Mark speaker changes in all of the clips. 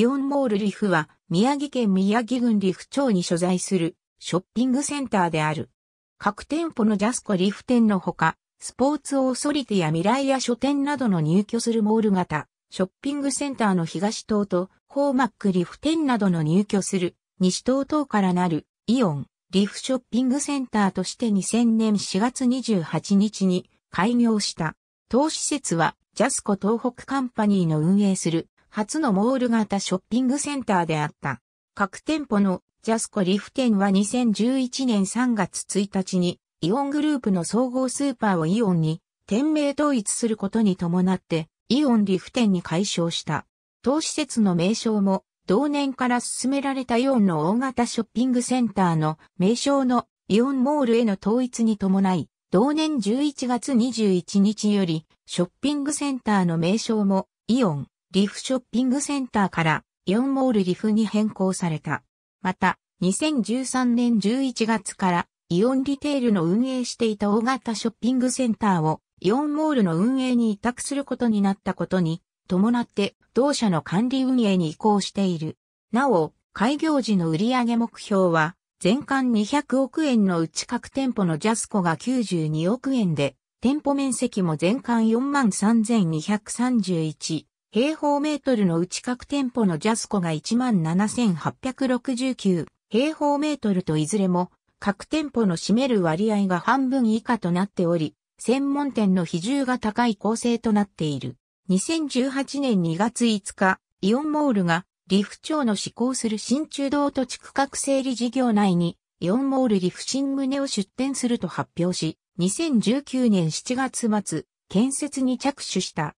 Speaker 1: イオンモールリフは宮城県宮城郡リフ町に所在するショッピングセンターである。各店舗のジャスコリフ店のほか、スポーツオーソリティや未来や書店などの入居するモール型、ショッピングセンターの東棟と、ホーマックリフ店などの入居する西棟等からなるイオン、リフショッピングセンターとして2000年4月28日に開業した。当施設はジャスコ東北カンパニーの運営する初のモール型ショッピングセンターであった。各店舗のジャスコリフ店は2011年3月1日にイオングループの総合スーパーをイオンに店名統一することに伴ってイオンリフ店に解消した。当施設の名称も同年から進められたイオンの大型ショッピングセンターの名称のイオンモールへの統一に伴い、同年11月21日よりショッピングセンターの名称もイオンリフショッピングセンターからイオンモールリフに変更された。また、2013年11月からイオンリテールの運営していた大型ショッピングセンターをイオンモールの運営に委託することになったことに伴って同社の管理運営に移行している。なお、開業時の売上目標は全館200億円のうち各店舗のジャスコが92億円で店舗面積も全館43,231平方メートルのうち各店舗のジャスコが17,869平方メートルといずれも各店舗の占める割合が半分以下となっており、専門店の比重が高い構成となっている。2018年2月5日、イオンモールが、リフ町の施行する新中道土地区画整理事業内に、イオンモールリフ新胸を出店すると発表し、2019年7月末、建設に着手した。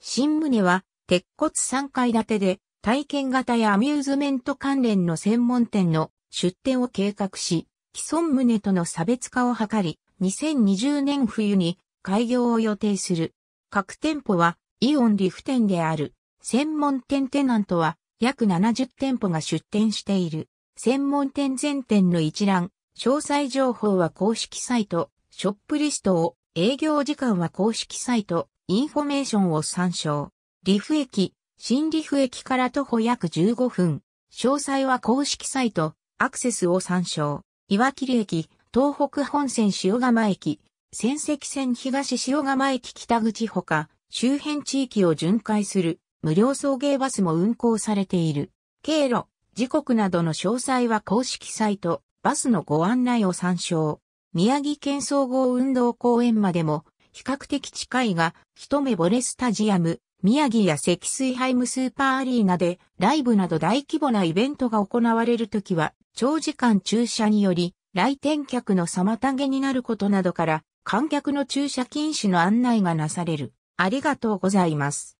Speaker 1: 新棟は、鉄骨3階建てで体験型やアミューズメント関連の専門店の出店を計画し、既存棟との差別化を図り、2020年冬に開業を予定する。各店舗はイオンリフ店である。専門店テナントは約70店舗が出店している。専門店全店の一覧、詳細情報は公式サイト、ショップリストを、営業時間は公式サイト、インフォメーションを参照。リフ駅、新リフ駅から徒歩約15分。詳細は公式サイト、アクセスを参照。岩切駅、東北本線塩釜駅、仙石線東塩釜駅北口ほか、周辺地域を巡回する無料送迎バスも運行されている。経路、時刻などの詳細は公式サイト、バスのご案内を参照。宮城県総合運動公園までも比較的近いが、一目ぼれスタジアム、宮城や積水ハイムスーパーアリーナでライブなど大規模なイベントが行われるときは長時間駐車により来店客の妨げになることなどから観客の駐車禁止の案内がなされる。ありがとうございます。